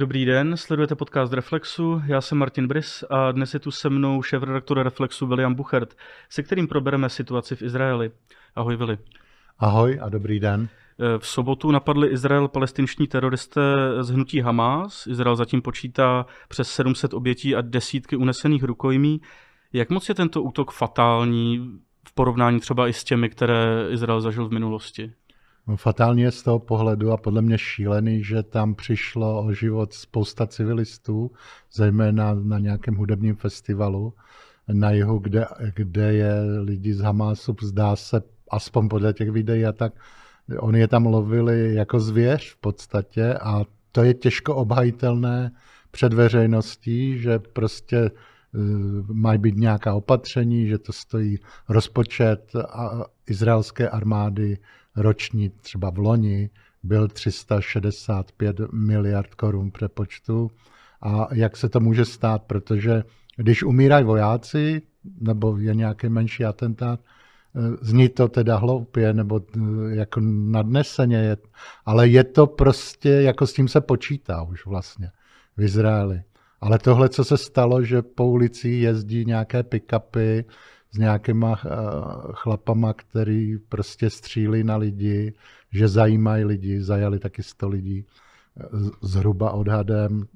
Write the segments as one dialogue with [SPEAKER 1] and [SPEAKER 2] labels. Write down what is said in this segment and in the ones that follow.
[SPEAKER 1] Dobrý den, sledujete podcast Reflexu, já jsem Martin Bris a dnes je tu se mnou šéf-redaktor Reflexu William Buchert, se kterým probereme situaci v Izraeli. Ahoj Vili.
[SPEAKER 2] Ahoj a dobrý den.
[SPEAKER 1] Eh, v sobotu napadli Izrael palestinští teroristé z hnutí Hamas. Izrael zatím počítá přes 700 obětí a desítky unesených rukojmí. Jak moc je tento útok fatální v porovnání třeba i s těmi, které Izrael zažil v minulosti?
[SPEAKER 2] fatálně z toho pohledu a podle mě šílený, že tam přišlo o život spousta civilistů, zejména na nějakém hudebním festivalu na jihu, kde, kde je lidi z Hamásu, zdá se, aspoň podle těch videí a tak, oni je tam lovili jako zvěř v podstatě a to je těžko obhajitelné před veřejností, že prostě eh, mají být nějaká opatření, že to stojí rozpočet a izraelské armády roční třeba v loni byl 365 miliard korun přepočtu. A jak se to může stát, protože když umírají vojáci nebo je nějaký menší atentát, eh, zní to teda hloupě nebo eh, jako nadneseně, je, ale je to prostě, jako s tím se počítá už vlastně v Izraeli. Ale tohle, co se stalo, že po ulici jezdí nějaké pick-upy, s nějakýma eh, chlapama, který prostě střílí na lidi, že zajímají lidi, zajali taky 100 lidí eh, zhruba odhadem,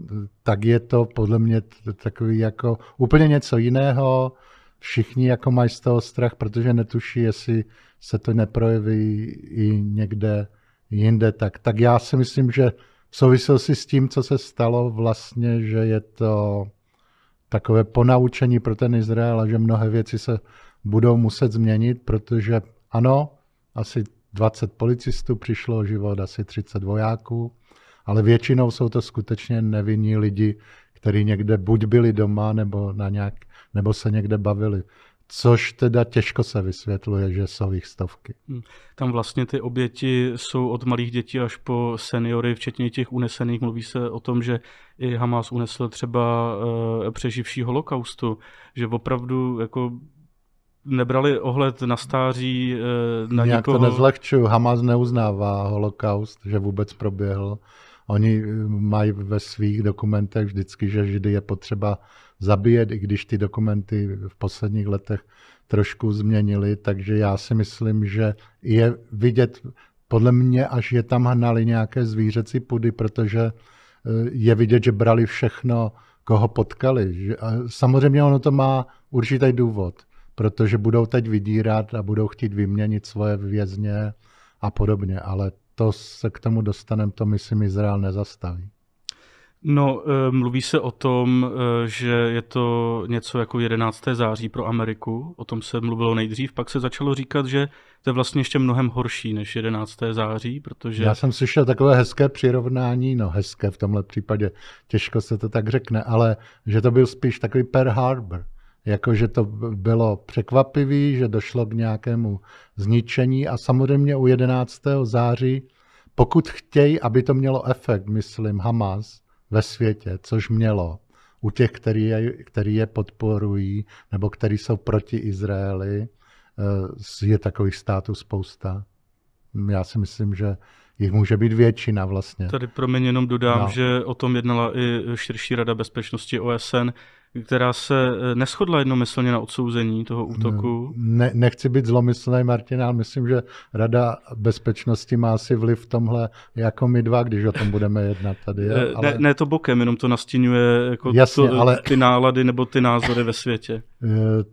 [SPEAKER 2] tak je to podle mě takový jako úplně něco jiného. Všichni jako mají z toho strach, protože netuší, jestli se to neprojeví i někde jinde. Tak, tak já si myslím, že v souvislosti s tím, co se stalo vlastně, že je to takové ponaučení pro ten Izrael že mnohé věci se budou muset změnit, protože ano, asi 20 policistů přišlo o život, asi 30 vojáků, ale většinou jsou to skutečně nevinní lidi, kteří někde buď byli doma, nebo, na nějak, nebo se někde bavili což teda těžko se vysvětluje, že jsou jich stovky.
[SPEAKER 1] Hm. Tam vlastně ty oběti jsou od malých dětí až po seniory, včetně těch unesených. Mluví se o tom, že i Hamas unesl třeba eh, přeživší holokaustu, že opravdu jako nebrali ohled na stáří, eh, na Nějak nikoho. to nezlehču,
[SPEAKER 2] Hamas neuznává holokaust, že vůbec proběhl. Oni eh, mají ve svých dokumentech vždycky, že židy je potřeba zabíjet, i když ty dokumenty v posledních letech trošku změnili, takže já si myslím, že je vidět, podle mě, až je tam hnali nějaké zvířecí pudy, protože eh, je vidět, že brali všechno, koho potkali. A samozřejmě ono to má určitý důvod, protože budou teď vydírat a budou chtít vyměnit svoje vězně a podobně, ale to se k tomu dostaneme, to myslím Izrael nezastaví.
[SPEAKER 1] No, eh, mluví se o tom, eh, že je to něco jako 11. září pro Ameriku, o tom se mluvilo nejdřív, pak se začalo říkat, že to je vlastně ještě mnohem horší než 11. září, protože... Já jsem
[SPEAKER 2] slyšel takové hezké přirovnání, no hezké v tomhle případě, těžko se to tak řekne, ale že to byl spíš takový Pearl Harbor, jakože to bylo překvapivé, že došlo k nějakému zničení a samozřejmě u 11. září, pokud chtějí, aby to mělo efekt, myslím, Hamas ve světě, což mělo, u těch, který je, který je podporují nebo který jsou proti Izraeli, eh, je takových států spousta, já si myslím, že jich může být většina vlastně. Tady
[SPEAKER 1] pro mě jenom dodám, no. že o tom jednala i širší rada bezpečnosti OSN, která se eh, neschodla jednomyslně na odsouzení toho útoku.
[SPEAKER 2] Mm, ne, nechci být zlomyslný, Martin, ale myslím, že Rada bezpečnosti má asi vliv v tomhle jako my dva, když o tom budeme jednat tady. Je? Eh, ale... Ne, ne
[SPEAKER 1] to bokem, jenom to nastínuje jako Jasně, to, ale... ty nálady nebo ty názory ve světě.
[SPEAKER 2] Eh,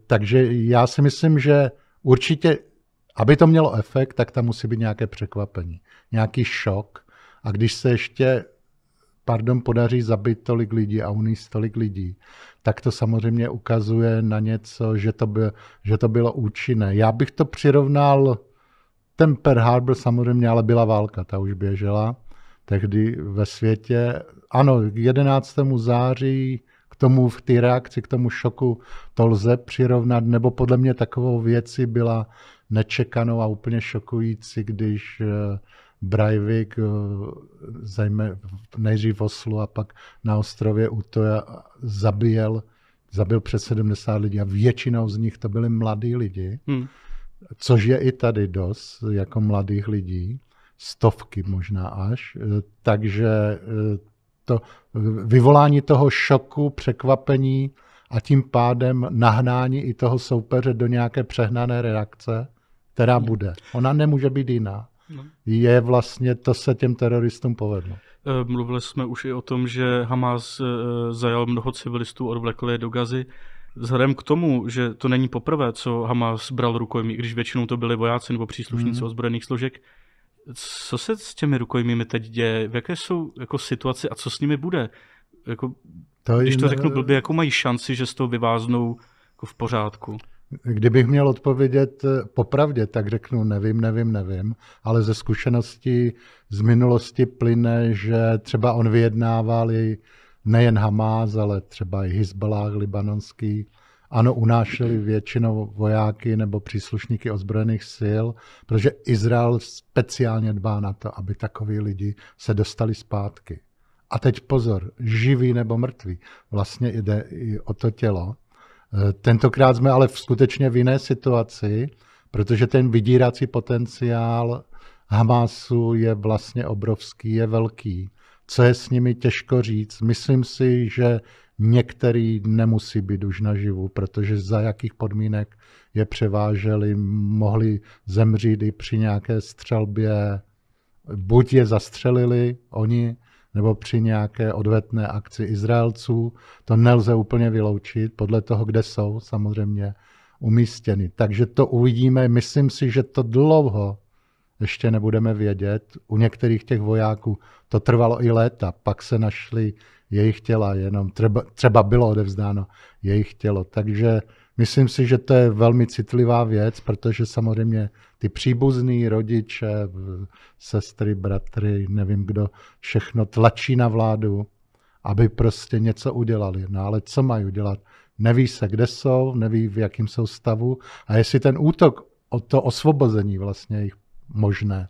[SPEAKER 2] takže já si myslím, že určitě aby to mělo efekt, tak tam musí být nějaké překvapení, nějaký šok. A když se ještě, pardon, podaří zabít tolik lidí a uníst tolik lidí, tak to samozřejmě ukazuje na něco, že to, by, že to bylo účinné. Já bych to přirovnal, ten Pearl Harbor samozřejmě, ale byla válka, ta už běžela tehdy ve světě. Ano, k 11. září k tomu v té reakci, k tomu šoku to lze přirovnat, nebo podle mě takovou věcí byla nečekanou a úplně šokující, když eh, Breivik eh, zajme, nejdřív v Oslu a pak na ostrově Utoja zabíjel, zabil přes 70 lidí a většinou z nich to byli mladí lidi, hmm. což je i tady dost, jako mladých lidí, stovky možná až, eh, takže to vyvolání toho šoku, překvapení a tím pádem nahnání i toho soupeře do nějaké přehnané reakce která bude. Ona nemůže být jiná. No. Je vlastně, to se těm teroristům povedlo.
[SPEAKER 1] Eh, mluvili jsme už i o tom, že Hamas eh, zajal mnoho civilistů, odvlekl je do gazy. Vzhledem k tomu, že to není poprvé, co Hamas bral rukojmí, když většinou to byli vojáci nebo příslušníci mm. ozbrojených složek, co se s těmi rukojmími teď děje? V jaké jsou jako situace a co s nimi bude? Jako, to když to řeknu blbě, jako mají šanci, že z toho vyváznou jako v pořádku?
[SPEAKER 2] Kdybych měl odpovědět eh, popravdě, tak řeknu nevím, nevím, nevím, ale ze zkušenosti, z minulosti plyne, že třeba on vyjednával i nejen Hamás, ale třeba i Hezbollah libanonský. Ano, unášeli většinou vojáky nebo příslušníky ozbrojených sil, protože Izrael speciálně dbá na to, aby takoví lidi se dostali zpátky. A teď pozor, živý nebo mrtvý, vlastně jde i o to tělo. Eh, tentokrát jsme ale v skutečně v jiné situaci, protože ten vydírací potenciál Hamásu je vlastně obrovský, je velký. Co je s nimi těžko říct? Myslím si, že některý nemusí být už naživu, protože za jakých podmínek je převáželi, mohli zemřít i při nějaké střelbě. Buď je zastřelili oni, nebo při nějaké odvetné akci Izraelců. To nelze úplně vyloučit, podle toho, kde jsou samozřejmě umístěny. Takže to uvidíme. Myslím si, že to dlouho ještě nebudeme vědět. U některých těch vojáků to trvalo i léta, pak se našli jejich těla, jenom třeba, třeba bylo odevzdáno jejich tělo. Takže myslím si, že to je velmi citlivá věc, protože samozřejmě ty příbuzný, rodiče, sestry, bratry, nevím kdo, všechno tlačí na vládu, aby prostě něco udělali. No ale co mají udělat? Neví se, kde jsou, neví, v jakém jsou stavu a jestli ten útok o to osvobození vlastně je možné,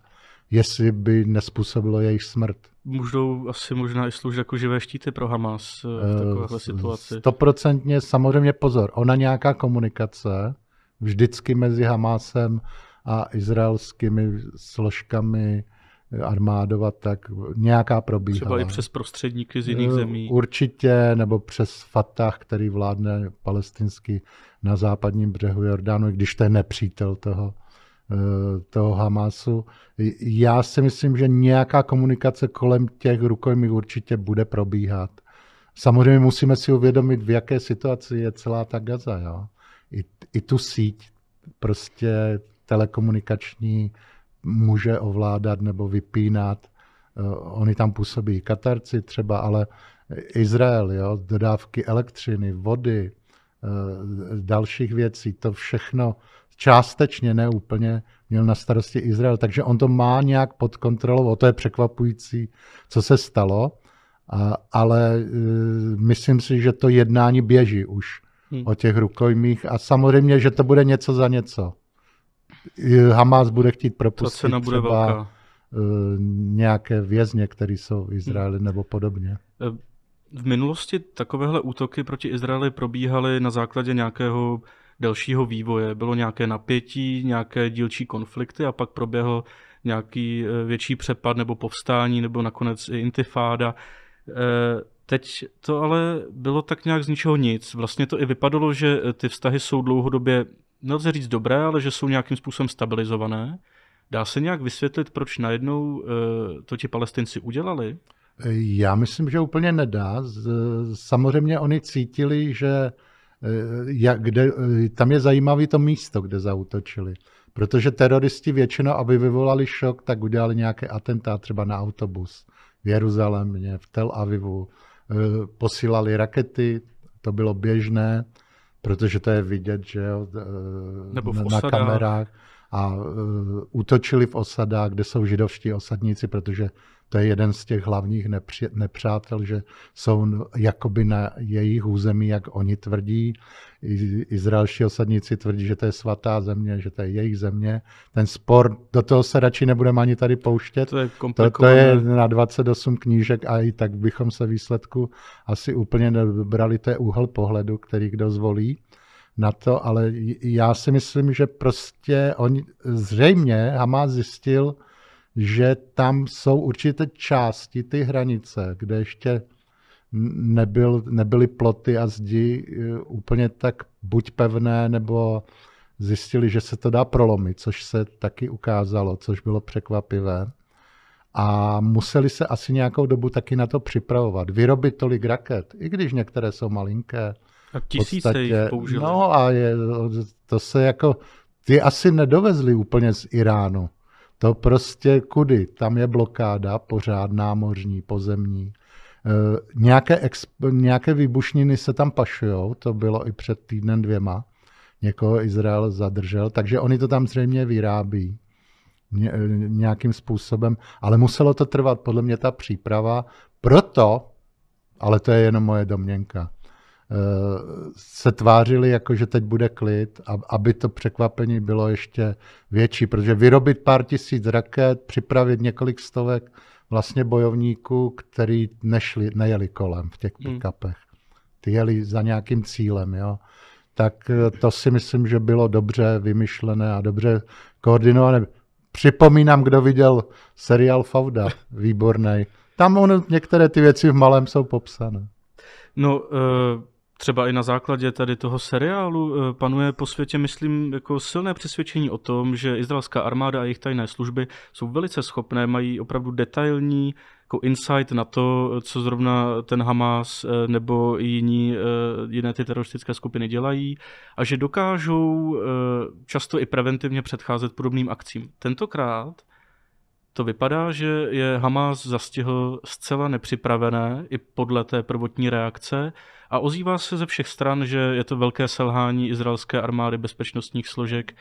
[SPEAKER 2] jestli by nespůsobilo jejich smrt.
[SPEAKER 1] Můžou asi možná i služit jako živé štíty pro Hamas eh, v eh, takovéhle situaci.
[SPEAKER 2] Stoprocentně, samozřejmě pozor, ona nějaká komunikace vždycky mezi Hamásem a izraelskými složkami armádovat, tak nějaká probíhá. Třeba i přes prostředníky z jiných eh, zemí. Určitě, nebo přes Fatah, který vládne palestinsky na západním břehu Jordánu, když to je nepřítel toho, eh, toho Hamasu. Já si myslím, že nějaká komunikace kolem těch rukojmí určitě bude probíhat. Samozřejmě musíme si uvědomit, v jaké situaci je celá ta Gaza. Jo? I, I tu síť prostě telekomunikační může ovládat nebo vypínat. Eh, oni tam působí Katarci třeba, ale Izrael, jo, dodávky elektřiny, vody, eh, dalších věcí, to všechno částečně, neúplně, měl na starosti Izrael. Takže on to má nějak pod kontrolou, o to je překvapující, co se stalo, ale eh, myslím si, že to jednání běží už hmm. o těch rukojmích a samozřejmě, že to bude něco za něco. Hamas bude chtít propustit Ta cena bude třeba velká. Eh, nějaké vězně, které jsou v Izraeli hmm. nebo podobně.
[SPEAKER 1] Eh, v minulosti takovéhle útoky proti Izraeli probíhaly na základě nějakého delšího vývoje. Bylo nějaké napětí, nějaké dílčí konflikty a pak proběhl nějaký eh, větší přepad nebo povstání nebo nakonec i intifáda. Teď to ale bylo tak nějak z ničeho nic. Vlastně to i vypadalo, že ty vztahy jsou dlouhodobě nelze říct dobré, ale že jsou nějakým způsobem stabilizované. Dá se nějak vysvětlit, proč najednou eh, to ti palestinci udělali?
[SPEAKER 2] Eh, já myslím, že úplně nedá. Samozřejmě oni cítili, že eh, jak, kde, tam je zajímavé to místo, kde zautočili. Protože teroristi většinou, aby vyvolali šok, tak udělali nějaké atentát třeba na autobus v Jeruzalémě, v Tel Avivu. Posílali rakety, to bylo běžné protože to je vidět, že jo, eh, Nebo v na osadách. kamerách a uh, útočili v osadách, kde jsou židovští osadníci, protože to je jeden z těch hlavních nepři, nepřátel, že jsou jakoby na jejich území, jak oni tvrdí. Izraelští osadníci tvrdí, že to je svatá země, že to je jejich země. Ten spor, do toho se radši nebudeme ani tady pouštět. To je, to, to je na 28 knížek a i tak bychom se výsledku asi úplně nebrali. To je úhel pohledu, který kdo zvolí na to, ale já si myslím, že prostě on, zřejmě Hamas zjistil, že tam jsou určité části ty hranice, kde ještě nebyl, nebyly ploty a zdi eh, úplně tak buď pevné, nebo zjistili, že se to dá prolomit, což se taky ukázalo, což bylo překvapivé. A museli se asi nějakou dobu taky na to připravovat, vyrobit tolik raket, i když některé jsou malinké, a tisíce podstatě, jich použili. No a je, to se jako, ty asi nedovezli úplně z Iránu. To prostě kudy, tam je blokáda pořád námořní, pozemní. E, nějaké, exp, nějaké výbušniny se tam pašujou, to bylo i před týdnem dvěma. Někoho Izrael zadržel, takže oni to tam zřejmě vyrábí eh, nějakým způsobem, ale muselo to trvat podle mě ta příprava, proto, ale to je jenom moje domněnka, se tvářili jako, že teď bude klid, aby to překvapení bylo ještě větší, protože vyrobit pár tisíc raket, připravit několik stovek vlastně bojovníků, který nešli, nejeli kolem v těch hmm. pick-upech. Ty jeli za nějakým cílem, jo. Tak eh, to si myslím, že bylo dobře vymyšlené a dobře koordinované. Připomínám, kdo viděl seriál Fauda, výborný. Tam on, některé ty věci v malém jsou popsané.
[SPEAKER 1] No, uh třeba i na základě tady toho seriálu eh, panuje po světě, myslím, jako silné přesvědčení o tom, že izraelská armáda a jejich tajné služby jsou velice schopné, mají opravdu detailní jako insight na to, co zrovna ten Hamas eh, nebo jiní, eh, jiné ty teroristické skupiny dělají a že dokážou často i preventivně předcházet podobným akcím. Tentokrát to vypadá, že je Hamas zastihl zcela nepřipravené i podle té prvotní reakce a ozývá se ze všech stran, že je to velké selhání izraelské armády bezpečnostních složek.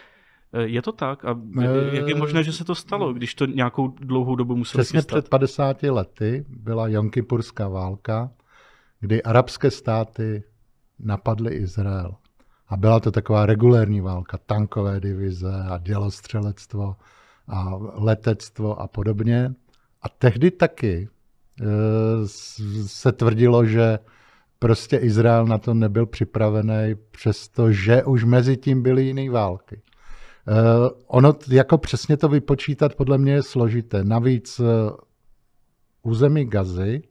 [SPEAKER 1] Eh, je to tak? A eh, jak je možné, že se to stalo, když to nějakou dlouhou dobu muselo Přesně chystat? před
[SPEAKER 2] 50 lety byla Jonkypurská válka, kdy arabské státy napadly Izrael. A byla to taková regulérní válka, tankové divize a dělostřelectvo a letectvo a podobně. A tehdy taky eh, se tvrdilo, že prostě Izrael na to nebyl připravený, přestože už mezi tím byly jiné války. Uh, ono jako přesně to vypočítat podle mě je složité. Navíc uh, území Gazy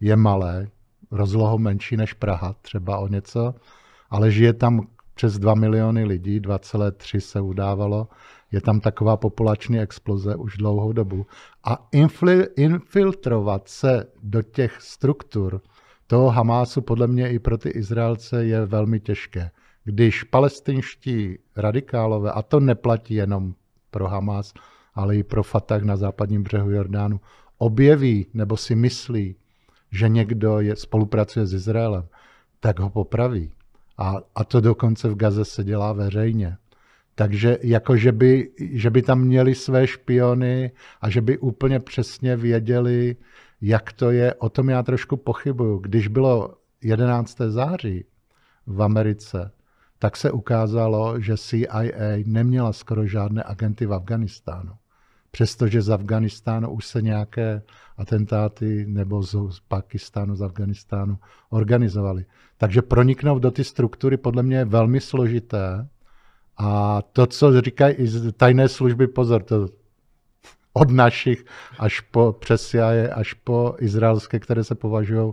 [SPEAKER 2] je malé, rozlohou menší než Praha třeba o něco, ale žije tam přes 2 miliony lidí, 2,3 se udávalo. Je tam taková populační exploze už dlouhou dobu. A infli, infiltrovat se do těch struktur, to Hamásu podle mě i pro ty Izraelce je velmi těžké. Když palestinští radikálové, a to neplatí jenom pro Hamas, ale i pro Fatah na západním břehu Jordánu, objeví nebo si myslí, že někdo je, spolupracuje s Izraelem, tak ho popraví. A, a to dokonce v Gaze se dělá veřejně. Takže jako, že by, že by tam měli své špiony a že by úplně přesně věděli, jak to je, o tom já trošku pochybuju. Když bylo 11. září v Americe, tak se ukázalo, že CIA neměla skoro žádné agenty v Afganistánu. Přestože z Afganistánu už se nějaké atentáty nebo z Pakistánu, z Afganistánu organizovaly. Takže proniknout do ty struktury podle mě je velmi složité. A to, co říkají i tajné služby, pozor, to od našich až po, přes CIA, až po izraelské, které se považují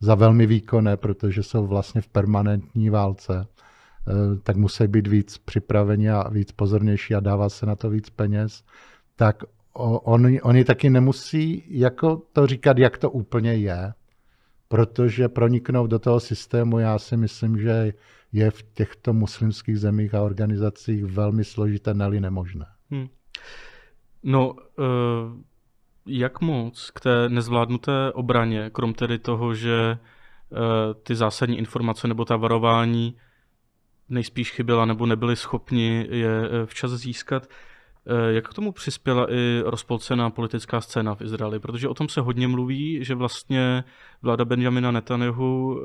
[SPEAKER 2] za velmi výkonné, protože jsou vlastně v permanentní válce, eh, tak musí být víc připraveni a víc pozornější a dává se na to víc peněz, tak oni, oni taky nemusí jako to říkat, jak to úplně je, protože proniknout do toho systému, já si myslím, že je v těchto muslimských zemích a organizacích velmi složité, neli nemožné.
[SPEAKER 1] Hmm. No, uh, jak moc k té nezvládnuté obraně, krom tedy toho, že uh, ty zásadní informace nebo ta varování nejspíš chyběla nebo nebyli schopni je eh, včas získat, Eh, jak k tomu přispěla i rozpolcená politická scéna v Izraeli? Protože o tom se hodně mluví, že vlastně vláda Benjamina Netanyahu eh,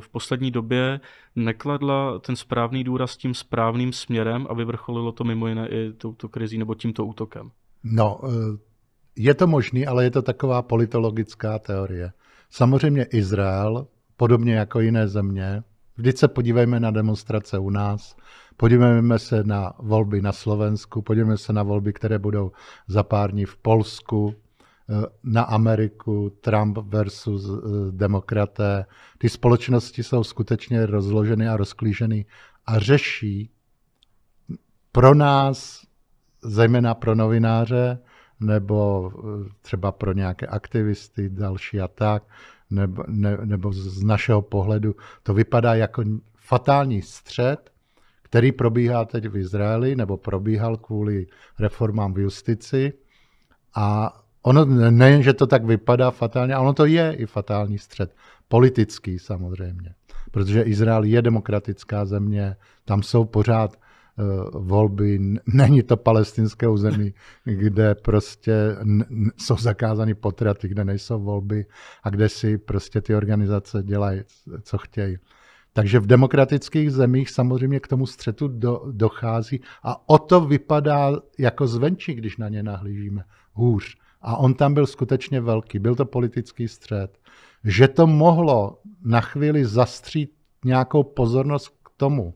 [SPEAKER 1] v poslední době nekladla ten správný důraz tím správným směrem a vyvrcholilo to mimo jiné i touto krizí nebo tímto útokem.
[SPEAKER 2] No, eh, je to možný, ale je to taková politologická teorie. Samozřejmě Izrael, podobně jako jiné země, Vždyť se podívejme na demonstrace u nás, podívejme se na volby na Slovensku, podívejme se na volby, které budou za pár dní v Polsku, eh, na Ameriku, Trump versus eh, demokraté. Ty společnosti jsou skutečně rozloženy a rozklíženy a řeší pro nás, zejména pro novináře, nebo eh, třeba pro nějaké aktivisty další a tak, nebo, ne, nebo z našeho pohledu to vypadá jako fatální střed, který probíhá teď v Izraeli, nebo probíhal kvůli reformám v justici. A ono nejen, že to tak vypadá fatálně, ale ono to je i fatální střed. Politický samozřejmě. Protože Izrael je demokratická země, tam jsou pořád Eh, volby, není to palestinské území, kde prostě jsou zakázány potraty, kde nejsou volby a kde si prostě ty organizace dělají, co chtějí. Takže v demokratických zemích samozřejmě k tomu střetu do, dochází a o to vypadá jako zvenčí, když na ně nahlížíme, hůř. A on tam byl skutečně velký, byl to politický střed. Že to mohlo na chvíli zastřít nějakou pozornost k tomu,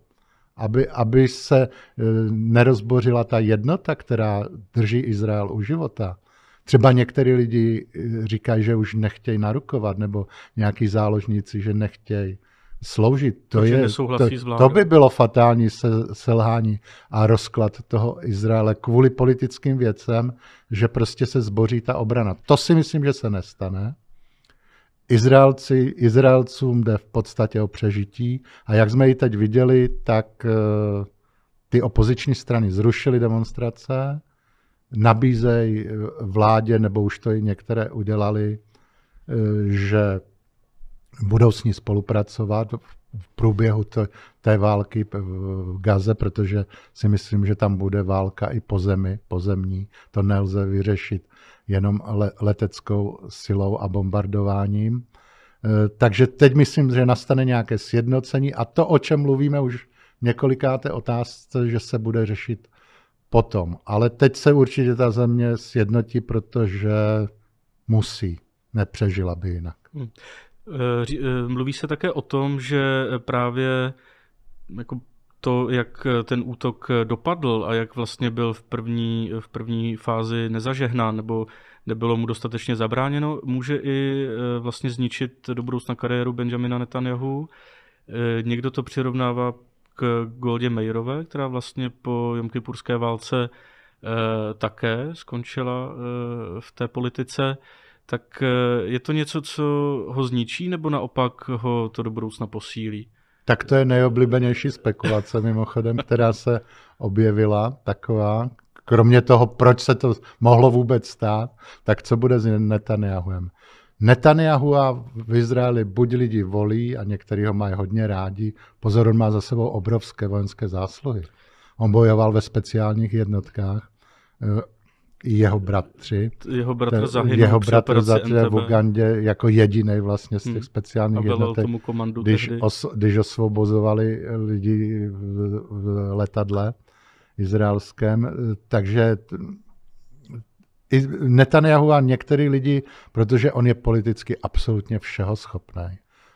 [SPEAKER 2] aby, aby se e, nerozbořila ta jednota, která drží Izrael u života. Třeba některý lidi e, říkají, že už nechtějí narukovat, nebo nějaký záložníci, že nechtějí sloužit. To, je, to, to by bylo fatální se, selhání a rozklad toho Izraele kvůli politickým věcem, že prostě se zboří ta obrana. To si myslím, že se nestane. Izraelci, Izraelcům jde v podstatě o přežití a jak jsme ji teď viděli, tak eh, ty opoziční strany zrušily demonstrace, nabízejí eh, vládě, nebo už to i některé udělali, eh, že budou s ní spolupracovat v v průběhu t- té války eh, v Gaze, protože si myslím, že tam bude válka i po zemi, pozemní. To nelze vyřešit jenom le- leteckou silou a bombardováním. Eh, takže teď myslím, že nastane nějaké sjednocení a to, o čem mluvíme už několikáté otázce, že se bude řešit potom. Ale teď se určitě ta země sjednotí, protože musí. Nepřežila by jinak. Hmm.
[SPEAKER 1] Eh, eh, mluví se také o tom, že právě jako to, jak eh, ten útok dopadl a jak vlastně byl v první, v první fázi nezažehnán nebo nebylo mu dostatečně zabráněno, může i vlastně zničit do budoucna kariéru Benjamina Netanyahu. Někdo to přirovnává k Goldě Mayerové, která vlastně po Jomkypurské válce také skončila v té politice tak eh, je to něco, co ho zničí, nebo naopak ho to do budoucna posílí?
[SPEAKER 2] Tak to je nejoblíbenější spekulace, mimochodem, která se objevila, taková. Kromě toho, proč se to mohlo vůbec stát, tak co bude s Netanyahuem? Netanyahu a v Izraeli buď lidi volí a některý ho mají hodně rádi, pozor, on má za sebou obrovské vojenské zásluhy. On bojoval ve speciálních jednotkách, eh, jeho bratři. Jeho bratr zahynul jeho bratr zahynul v Ugandě jako jediný vlastně z těch hmm. speciálních jednotek, tomu komandu když, os, když osvobozovali lidi v, v letadle izraelském. Takže i Netanyahu a některý lidi, protože on je politicky absolutně všeho schopný.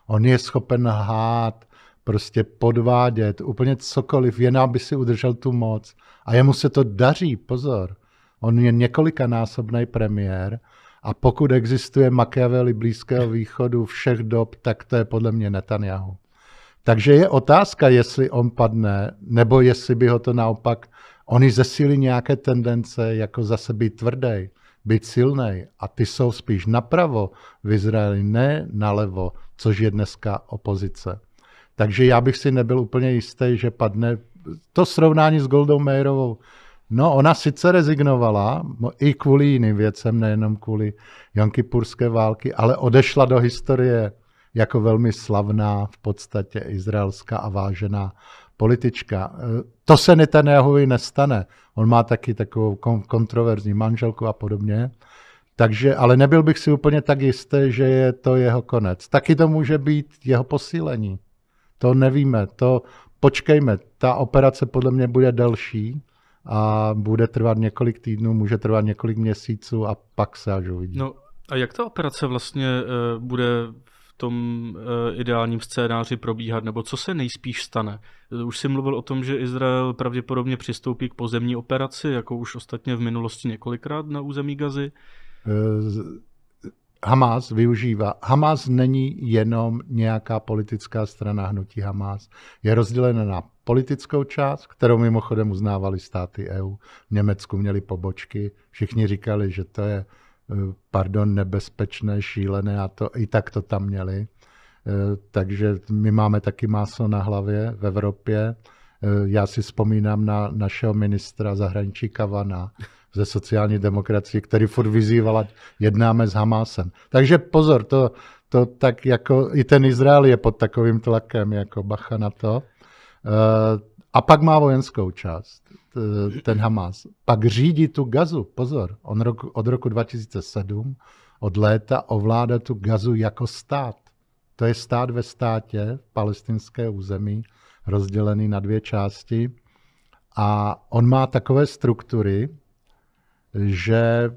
[SPEAKER 2] On je schopen hát, prostě podvádět, úplně cokoliv, jen aby si udržel tu moc. A jemu se to daří, pozor. On je několikanásobný premiér a pokud existuje Machiavelli Blízkého východu všech dob, tak to je podle mě Netanyahu. Takže je otázka, jestli on padne, nebo jestli by ho to naopak, oni zesílí nějaké tendence, jako zase být tvrdý, být silný. A ty jsou spíš napravo v Izraeli, ne nalevo, což je dneska opozice. Takže já bych si nebyl úplně jistý, že padne to srovnání s Goldou Mayerovou No, ona sice rezignovala, i kvůli jiným věcem, nejenom kvůli Jankypurské války, ale odešla do historie jako velmi slavná, v podstatě izraelská a vážená politička. E, to se Netanyahuji nestane. On má taky takovou kontroverzní manželku a podobně. Takže, ale nebyl bych si úplně tak jistý, že je to jeho konec. Taky to může být jeho posílení. To nevíme, to počkejme. Ta operace podle mě bude delší, a bude trvat několik týdnů, může trvat několik měsíců a pak se až uvidí.
[SPEAKER 1] No a jak ta operace vlastně uh, bude v tom uh, ideálním scénáři probíhat, nebo co se nejspíš stane? Eh, už jsi mluvil o tom, že Izrael pravděpodobně přistoupí k pozemní operaci, jako už ostatně v minulosti několikrát na území Gazy.
[SPEAKER 2] Uh, Hamas využívá. Hamas není jenom nějaká politická strana hnutí Hamas. Je rozdělena na politickou část, kterou mimochodem uznávali státy EU. V Německu měli pobočky, všichni říkali, že to je, eh, pardon, nebezpečné, šílené a to, i tak to tam měli. Eh, takže my máme taky máso na hlavě v Evropě. Eh, já si vzpomínám na našeho ministra zahraničí Kavana ze sociální demokracie, který furt vyzýval, jednáme s Hamásem. Takže pozor, to, to tak jako i ten Izrael je pod takovým tlakem, jako bacha na to. Eh, a pak má vojenskou část, eh, ten Hamas. Pak řídí tu gazu, pozor, on roku, od roku 2007, od léta ovládá tu gazu jako stát. To je stát ve státě, palestinské území, rozdělený na dvě části. A on má takové struktury, že,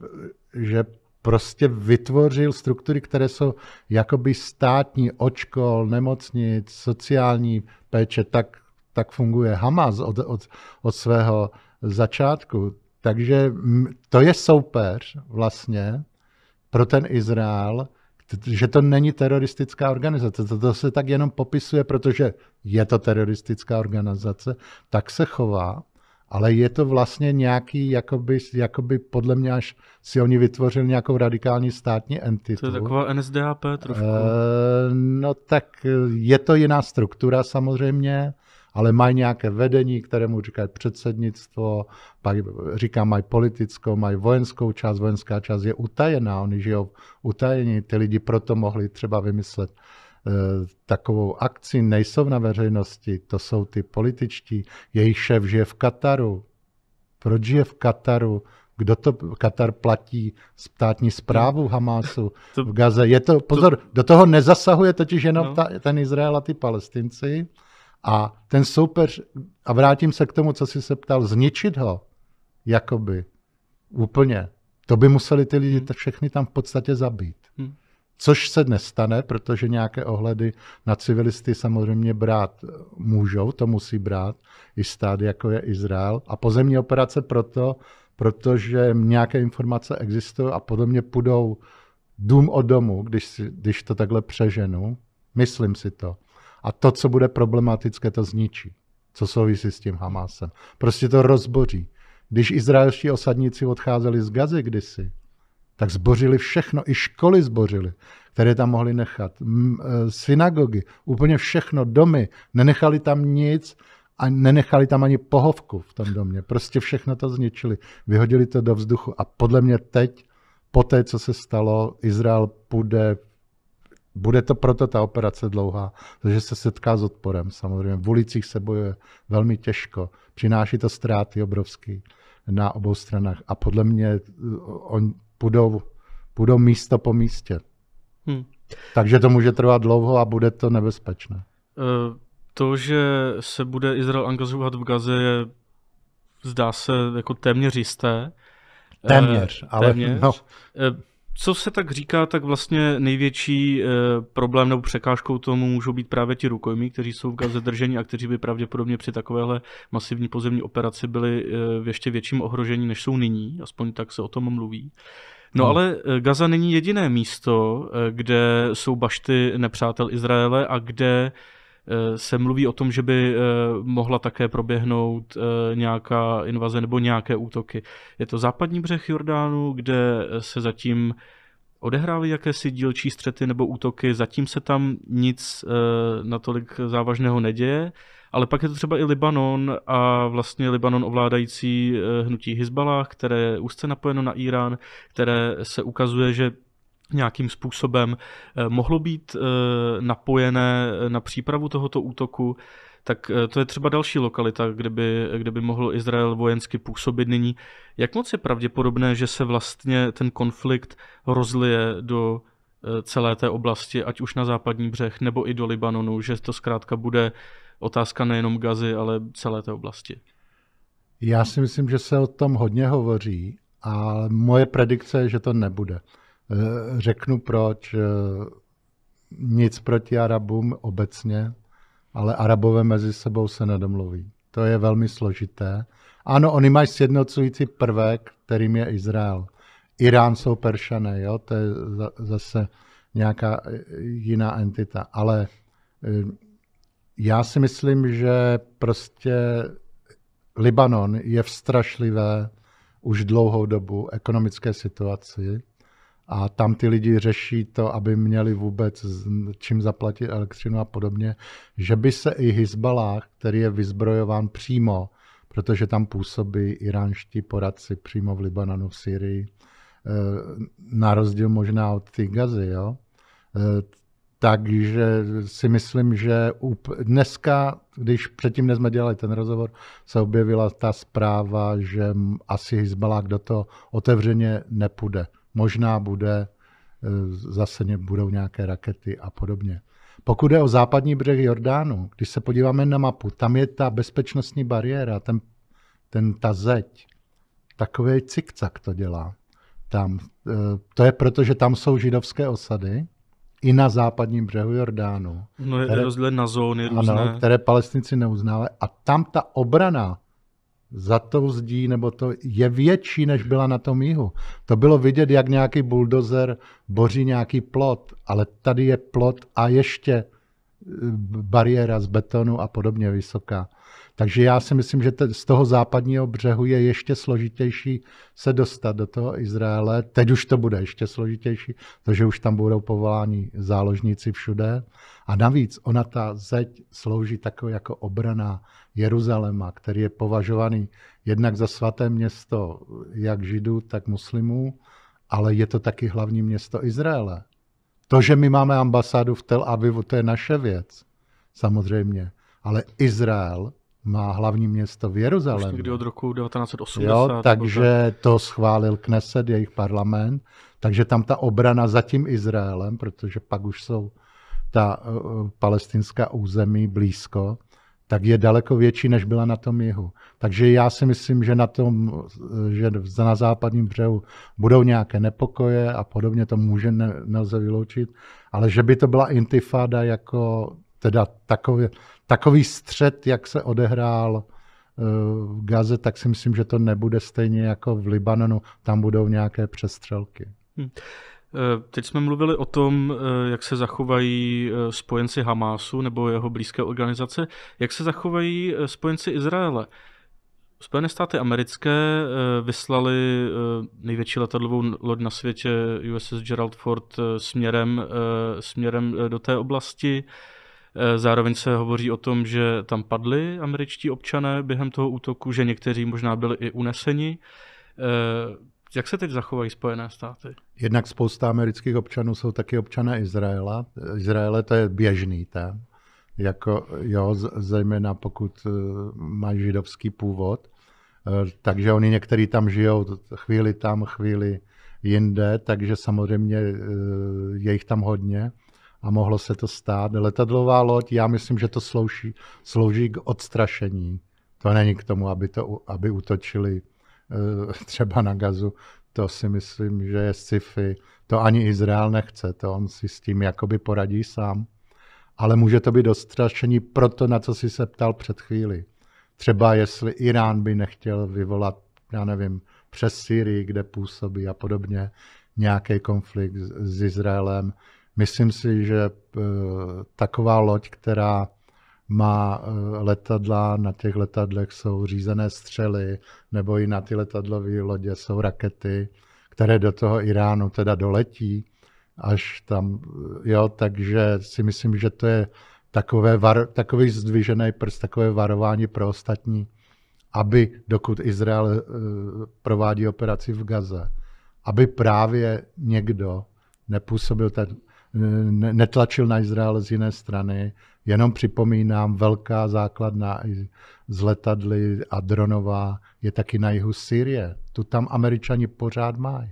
[SPEAKER 2] že prostě vytvořil struktury, které jsou jakoby státní, očkol, nemocnic, sociální péče, tak tak funguje Hamas od, od, od svého začátku. Takže to je soupeř vlastně pro ten Izrael, že to není teroristická organizace. To, to se tak jenom popisuje, protože je to teroristická organizace, tak se chová, ale je to vlastně nějaký, jakoby, jakoby podle mě až si oni vytvořili nějakou radikální státní entitu. To je taková NSDAP trošku. E, no tak je to jiná struktura samozřejmě, ale mají nějaké vedení, kterému říkají předsednictvo, pak říká, mají politickou, mají vojenskou část, vojenská část je utajená, oni žijou utajení, ty lidi proto mohli třeba vymyslet eh, takovou akci, nejsou na veřejnosti, to jsou ty političtí, jejich šéf žije v Kataru. Proč žije v Kataru? Kdo to Katar platí státní zprávu Hamásu v Gaze? Je to, pozor, to, do toho nezasahuje totiž jenom no. ta, ten Izrael a ty palestinci, a ten soupeř, a vrátím se k tomu, co jsi se ptal, zničit ho, jakoby, úplně. To by museli ty lidi hmm. všechny tam v podstatě zabít. Hmm. Což se nestane, protože nějaké ohledy na civilisty samozřejmě brát můžou, to musí brát i stát, jako je Izrael. A pozemní operace proto, protože nějaké informace existují a podobně půjdou dům o domu, když, když to takhle přeženu. Myslím si to a to, co bude problematické, to zničí, co souvisí s tím Hamásem. Prostě to rozboří. Když izraelští osadníci odcházeli z Gazy kdysi, tak zbořili všechno, i školy zbořili, které tam mohli nechat, e, synagogy, úplně všechno, domy, nenechali tam nic a nenechali tam ani pohovku v tom domě. Prostě všechno to zničili, vyhodili to do vzduchu a podle mě teď, po té, co se stalo, Izrael půjde bude to proto ta operace dlouhá, protože se setká s odporem samozřejmě. V ulicích se bojuje velmi těžko, přináší to ztráty obrovský na obou stranách a podle mě eh, on půjdou, půjdou místo po místě. Hmm. Takže to může trvat dlouho a bude to nebezpečné.
[SPEAKER 1] Eh, to, že se bude Izrael angažovat v Gaze, je, zdá se jako téměř jisté. Eh, téměř, ale téměř. No co se tak říká, tak vlastně největší e, problém nebo překážkou tomu můžou být právě ti rukojmí, kteří jsou v Gaze drženi a kteří by pravděpodobně při takovéhle masivní pozemní operaci byli e, v ještě větším ohrožení, než jsou nyní, aspoň tak se o tom mluví. No, no ale eh, Gaza není jediné místo, kde jsou bašty nepřátel Izraele a kde Eh, se mluví o tom, že by eh, mohla také proběhnout eh, nějaká invaze nebo nějaké útoky. Je to západní břeh Jordánu, kde se zatím odehrály jakési dílčí střety nebo útoky, zatím se tam nic natolik závažného neděje, ale pak je to třeba i Libanon a vlastně Libanon ovládající hnutí Hezbalah, které je úzce napojeno na Irán, které se ukazuje, že nějakým způsobem eh, mohlo být eh, napojené na přípravu tohoto útoku, tak eh, to je třeba další lokalita, kde by, kde by mohl Izrael vojensky působit nyní. Jak moc je pravděpodobné, že se vlastně ten konflikt rozlije do celé té oblasti, ať už na západní břeh nebo i do Libanonu, že to zkrátka bude otázka nejenom Gazy, ale celé té oblasti?
[SPEAKER 2] Já si myslím, že se o tom hodně hovoří, ale moje predikce je, že to nebude. Eh, řeknu proč. Eh, nic proti Arabům obecně, ale Arabové mezi sebou se nedomluví. To je velmi složité. Ano, oni mají sjednocující prvek, kterým je Izrael. Irán jsou Peršané, jo? to je zase nějaká eh, jiná entita. Ale já si myslím, že prostě Libanon je v strašlivé už dlouhou dobu ekonomické situaci a tam ty lidi řeší to, aby měli vůbec čím zaplatit elektřinu a podobně, že by se i Hezbalah, který je vyzbrojován přímo, protože tam působí iránští poradci přímo v Libanonu, v Syrii, eh, na rozdíl možná od ty gazy, jo? Eh, takže si myslím, že dneska, když předtím, jsme dělali ten rozhovor, se objevila ta zpráva, že asi Hezbalah do toho otevřeně nepůjde možná bude, eh, zase budou nějaké rakety a podobně. Pokud je o západní břeh Jordánu, když se podíváme na mapu, tam je ta bezpečnostní bariéra, ten, ten ta zeď, takový cikcak to dělá. Tam, eh, to je proto, že tam jsou židovské osady, i na západním břehu Jordánu.
[SPEAKER 1] No, je které, na zóny různé. Ano,
[SPEAKER 2] které palestinci neuznávají. A tam ta obrana za tou zdí, nebo to je větší, než byla na tom jihu. To bylo vidět, jak nějaký buldozer boří nějaký plot, ale tady je plot a ještě eh, bariéra z betonu a podobně vysoká. Takže já si myslím, že z toho západního břehu je ještě složitější se dostat do toho Izraele. Teď už to bude ještě složitější, protože už tam budou povoláni záložníci všude. A navíc ona ta zeď slouží takovou jako obrana Jeruzaléma, který je považovaný jednak za svaté město jak židů, tak muslimů, ale je to taky hlavní město Izraele. To, že my máme ambasádu v Tel Avivu, to je naše věc, samozřejmě. Ale Izrael má hlavní město v Jeruzalému. Už
[SPEAKER 1] od roku 1980. Jo, takže
[SPEAKER 2] to schválil Kneset, jejich parlament. Takže tam ta obrana za tím Izraelem, protože pak už jsou ta uh, palestinská území blízko, tak je daleko větší, než byla na tom jihu. Takže já si myslím, že na tom, eh, že na západním břehu budou nějaké nepokoje a podobně, to může ne, nelze vyloučit, ale že by to byla intifáda jako teda takové, takový střed, jak se odehrál eh, v Gaze, tak si myslím, že to nebude stejně jako v Libanonu. Tam budou nějaké přestřelky. Hmm.
[SPEAKER 1] Teď jsme mluvili o tom, eh, jak se zachovají spojenci Hamásu nebo jeho blízké organizace. Jak se zachovají spojenci Izraele? Spojené státy americké vyslali největší letadlovou loď na světě USS Gerald Ford směrem, směrem do té oblasti. Eh, zároveň se hovoří o tom, že tam padli američtí občané během toho útoku, že někteří možná byli i uneseni. Eh, jak se teď zachovají Spojené státy?
[SPEAKER 2] Jednak spousta amerických občanů jsou taky občané Izraela. Izraele to je běžný tam. Jako, jo, zejména pokud eh, má židovský původ. Takže oni někteří tam žijou chvíli tam, chvíli jinde, takže samozřejmě je jich tam hodně a mohlo se to stát. Letadlová loď, já myslím, že to slouží, slouží k odstrašení. To není k tomu, aby, to, aby utočili eh, třeba na gazu. To si myslím, že je sci-fi. To ani Izrael nechce, to on si s tím jakoby poradí sám. Ale může to být odstrašení to, na co si se ptal před chvíli. Třeba jestli Irán by nechtěl vyvolat, já nevím, přes Syrii, kde působí a podobně, nějaký konflikt s Izraelem, Myslím si, že eh, taková loď, která má eh, letadla, na těch letadlech jsou řízené střely, nebo i na ty letadlové lodě jsou rakety, které do toho Iránu teda doletí až tam. Eh, jo, takže si myslím, že to je takové var, takový zdvižený prst, takové varování pro ostatní, aby dokud Izrael provádí operaci v Gaze, aby právě někdo nepůsobil ten Eh, netlačil na Izrael z jiné strany. Jenom připomínám, velká základna z letadly a dronová je taky na jihu Syrie. Tu tam američani pořád mají.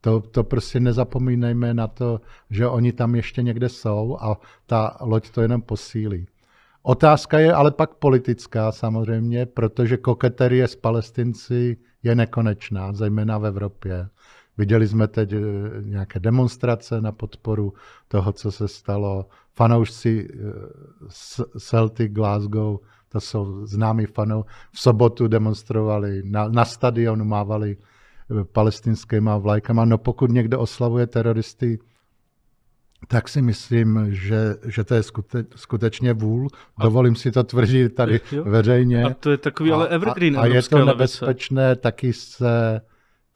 [SPEAKER 2] To, to prostě nezapomínejme na to, že oni tam ještě někde jsou a ta loď to jenom posílí. Otázka je ale pak politická samozřejmě, protože koketerie s palestinci je nekonečná, zejména v Evropě. Viděli jsme teď eh, nějaké demonstrace na podporu toho, co se stalo. Fanoušci eh, Celtic Glasgow, to jsou známí fanou, v sobotu demonstrovali, na, na stadionu mávali eh, palestinskýma vlajkama. No pokud někdo oslavuje teroristy, tak si myslím, že, že to je skute, skutečně vůl. A, Dovolím si to tvrdit tady jo. veřejně. A to je takový a, ale evergreen. A, a je to nebezpečné taky se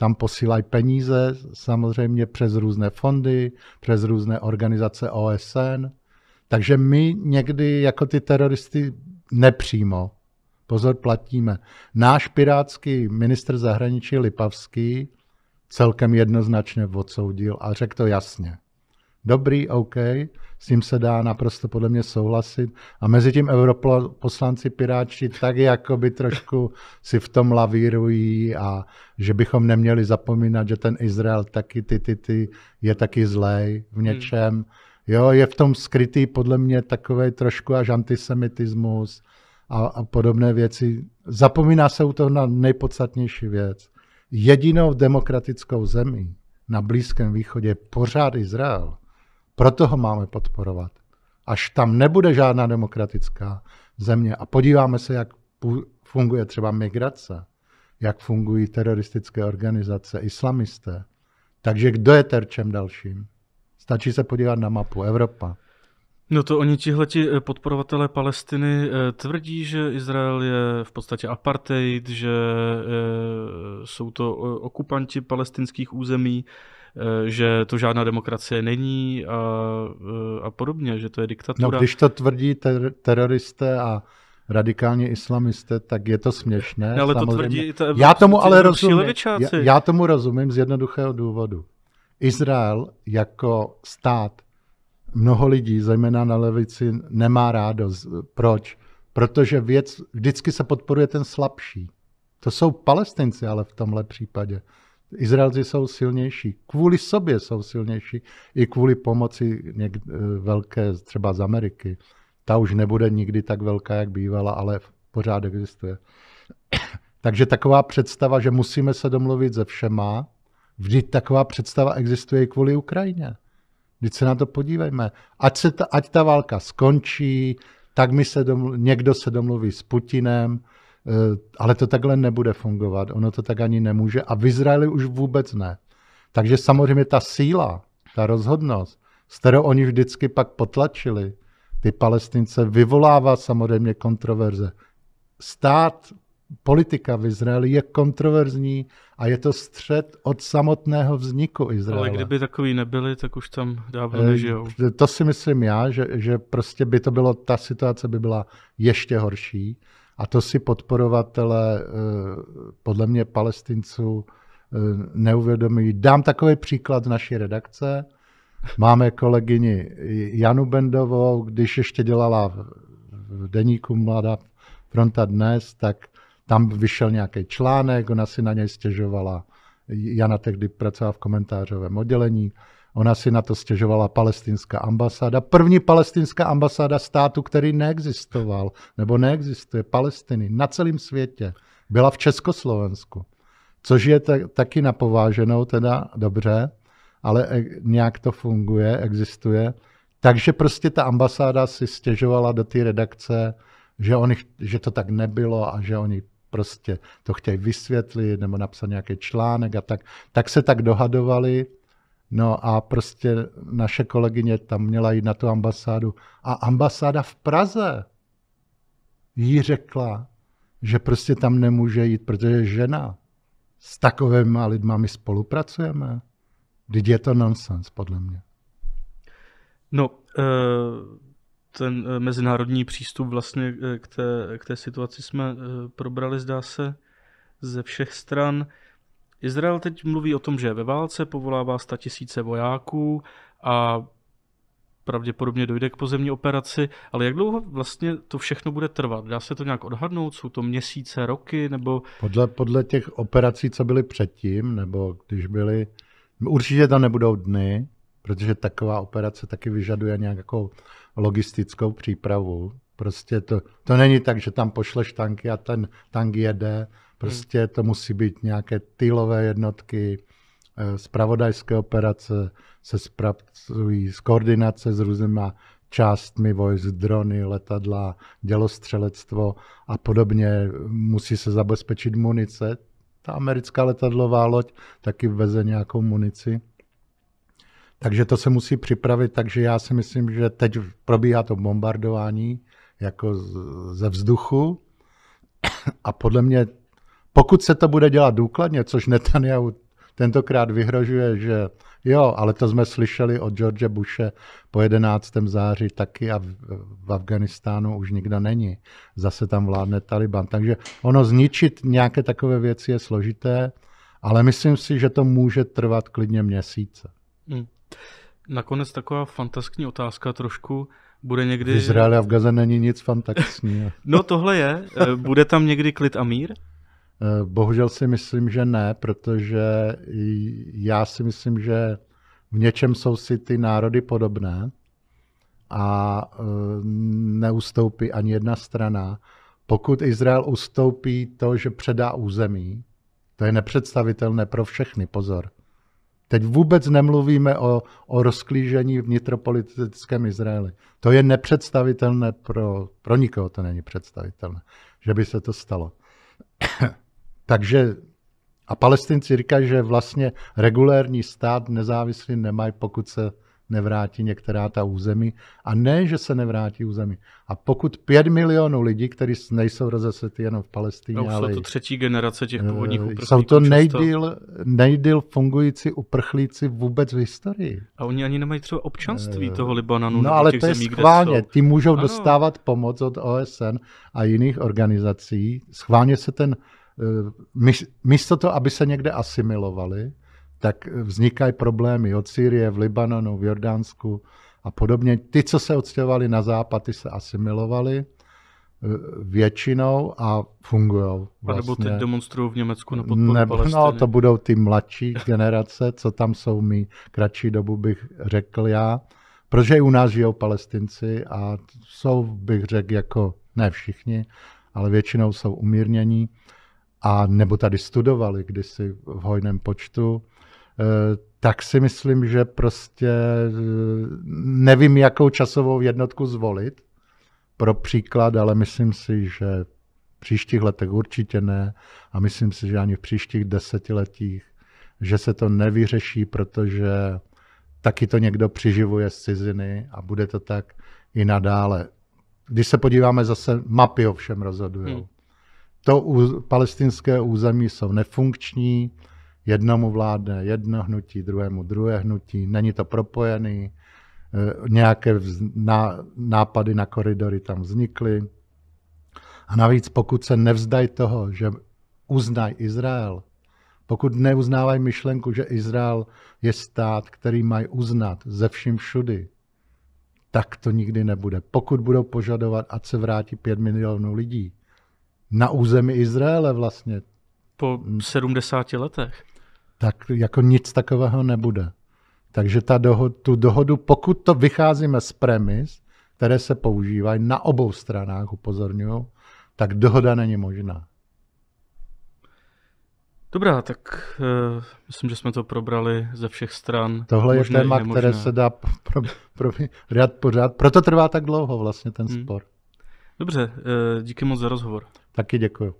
[SPEAKER 2] tam posílají peníze samozřejmě přes různé fondy, přes různé organizace OSN. Takže my někdy jako ty teroristy nepřímo, pozor, platíme. Náš pirátský ministr zahraničí Lipavský celkem jednoznačně odsoudil a řekl to jasně. Dobrý, OK, s tím se dá naprosto podle mě souhlasit. A mezi tím europoslanci Piráči tak jako by trošku si v tom lavírují a že bychom neměli zapomínat, že ten Izrael taky ty, ty, ty je taky zlej v hmm. něčem. Hmm. Jo, je v tom skrytý podle mě takový trošku až antisemitismus a, a podobné věci. Zapomíná se u toho na nejpodstatnější věc. Jedinou demokratickou zemí na Blízkém východě je pořád Izrael. Proto ho máme podporovat. Až tam nebude žádná demokratická země a podíváme se, jak funguje třeba migrace, jak fungují teroristické organizace, islamisté. Takže kdo je terčem dalším? Stačí se podívat na mapu Evropa.
[SPEAKER 1] No to oni tihleti eh, podporovatelé Palestiny eh, tvrdí, že Izrael je v podstatě apartheid, že eh, jsou to okupanti palestinských území. Eh, že to žádná demokracie není a, eh, a podobně, že to je diktatura. No, když to
[SPEAKER 2] tvrdí ter- teroristé a radikální islamisté, tak je to směšné. Ne, ale samozřejmě. to tvrdí, to já tomu ale rozumím. Já, já tomu rozumím z jednoduchého důvodu. Izrael jako stát mnoho lidí, zejména na levici, nemá rádo. Proč? Protože věc, vždycky se podporuje ten slabší. To jsou palestinci ale v tomhle případě. Izraelci jsou silnější. Kvůli sobě jsou silnější. I kvůli pomoci někde, eh, velké, třeba z Ameriky. Ta už nebude nikdy tak velká, jak bývala, ale pořád existuje. Takže taková představa, že musíme se domluvit se všema, vždy taková představa existuje i kvůli Ukrajině. Vždyť se na to podívejme. Ať, se ta, ať ta válka skončí, tak mi se domluví, někdo se domluví s Putinem, Eh, ale to takhle nebude fungovat, ono to tak ani nemůže a v Izraeli už vůbec ne. Takže samozřejmě ta síla, ta rozhodnost, s kterou oni vždycky pak potlačili ty palestince, vyvolává samozřejmě kontroverze. Stát, politika v Izraeli je kontroverzní a je to střed od samotného vzniku Izraele. Ale
[SPEAKER 1] kdyby takový nebyli, tak už tam dávno eh, nežijou.
[SPEAKER 2] To si myslím já, že, že prostě by to bylo, ta situace by byla ještě horší. A to si podporovatele, eh, podle mě palestinců, eh, neuvědomují. Dám takový příklad z naší redakce. Máme kolegyni Janu Bendovou, když ještě dělala v deníku Mladá fronta dnes, tak tam vyšel nějaký článek, ona si na něj stěžovala. Jana tehdy pracovala v komentářovém oddělení Ona si na to stěžovala palestinská ambasáda. První palestinská ambasáda státu, který neexistoval, nebo neexistuje, Palestiny, na celém světě, byla v Československu. Což je taky napováženou, teda dobře, ale e-, nějak to funguje, existuje. Takže prostě ta ambasáda si stěžovala do té redakce, že, oni, že to tak nebylo a že oni prostě to chtějí vysvětlit nebo napsat nějaký článek a tak. Tak se tak dohadovali No a prostě naše kolegyně tam měla jít na tu ambasádu. A ambasáda v Praze jí řekla, že prostě tam nemůže jít, protože je žena. S takovými lidmi my spolupracujeme. Vždyť je to nonsens, podle mě.
[SPEAKER 1] No, eh, ten eh, mezinárodní přístup vlastně eh, k té, k té situaci jsme probrali, zdá se, ze všech stran. Izrael teď mluví o tom, že je ve válce, povolává sta tisíce vojáků a pravděpodobně dojde k pozemní operaci, ale jak dlouho vlastně to všechno bude trvat? Dá se to nějak odhadnout? Jsou to měsíce, roky
[SPEAKER 2] nebo... Podle, podle těch operací, co byly předtím, nebo když byly... Určitě tam nebudou dny, protože taková operace taky vyžaduje nějakou jako logistickou přípravu. Prostě to, to není tak, že tam pošleš tanky a ten tank jede Prostě to musí být nějaké tylové jednotky, spravodajské eh, operace se zpracují z koordinace s různýma částmi vojsk, drony, letadla, dělostřelectvo a podobně. Musí se zabezpečit munice. Ta americká letadlová loď taky veze nějakou munici. Takže to se musí připravit, takže já si myslím, že teď probíhá to bombardování jako ze vzduchu a podle mě pokud se to bude dělat důkladně, což Netanyahu tentokrát vyhrožuje, že jo, ale to jsme slyšeli od George Bushe po 11. září taky a v Afganistánu už nikdo není. Zase tam vládne Taliban. Takže ono zničit nějaké takové věci je složité, ale myslím si, že to může trvat klidně měsíce.
[SPEAKER 1] Hmm. Nakonec taková fantastní otázka trošku. Bude někdy... V Izraeli
[SPEAKER 2] a v Gaze není nic fantastického.
[SPEAKER 1] no tohle je. Eh, bude tam někdy klid a mír?
[SPEAKER 2] Eh, bohužel si myslím, že ne, protože já si myslím, že v něčem jsou si ty národy podobné a eh, neustoupí ani jedna strana. Pokud Izrael ustoupí to, že předá území, to je nepředstavitelné pro všechny, pozor. Teď vůbec nemluvíme o, o rozklížení vnitropolitickém Izraeli. To je nepředstavitelné pro, pro nikoho, to není představitelné, že by se to stalo. Takže a palestinci říkají, že vlastně regulérní stát nezávislý nemají, pokud se nevrátí některá ta území. A ne, že se nevrátí území. A pokud pět milionů lidí, kteří nejsou rozesety jenom v Palestíně, no, ale... Jsou to třetí generace těch původních uprchlíků. Eh, jsou to nejdýl, nejdýl fungující uprchlíci vůbec v historii.
[SPEAKER 1] A oni ani nemají třeba občanství eh, toho Libanonu. No ale to je schválně. Ty můžou ano. dostávat
[SPEAKER 2] pomoc od OSN a jiných organizací. Schválně se ten Eh, místo toho, aby se někde asimilovali, tak vznikají problémy od Sýrie, v Libanonu, v Jordánsku a podobně. Ty, co se odstěhovali na západ, ty se asimilovali eh, většinou a fungují. Vlastně. A nebo teď vlastně. demonstrují v Německu na podporu nebo, No, to budou ty mladší generace, co tam jsou mi kratší dobu, bych řekl já. Protože i u nás žijou palestinci a jsou, bych řekl, jako ne všichni, ale většinou jsou umírnění a nebo tady studovali kdysi v hojném počtu, eh, tak si myslím, že prostě eh, nevím, jakou časovou jednotku zvolit pro příklad, ale myslím si, že v příštích letech určitě ne a myslím si, že ani v příštích desetiletích, že se to nevyřeší, protože taky to někdo přiživuje z ciziny a bude to tak i nadále. Když se podíváme zase, mapy ovšem rozhodují. Hmm to palestinské území jsou nefunkční, jednomu vládne jedno hnutí, druhému druhé hnutí, není to propojený, e, nějaké vz, nápady na koridory tam vznikly. A navíc, pokud se nevzdají toho, že uznají Izrael, pokud neuznávají myšlenku, že Izrael je stát, který mají uznat ze vším všudy, tak to nikdy nebude. Pokud budou požadovat, ať se vrátí 5 milionů lidí, na území Izraele vlastně.
[SPEAKER 1] Po 70 letech.
[SPEAKER 2] Tak jako nic takového nebude. Takže ta dohod, tu dohodu, pokud to vycházíme z premis, které se používají na obou stranách, upozorňuju, tak dohoda není možná.
[SPEAKER 1] Dobrá, tak uh, myslím, že jsme to probrali ze všech stran. Tohle je Možné téma, které se
[SPEAKER 2] dá pro, pro, pro, pořád. Proto trvá tak dlouho vlastně ten hmm. spor. Hmm.
[SPEAKER 1] Dobře, uh, díky moc za rozhovor.
[SPEAKER 2] Taky děkuji.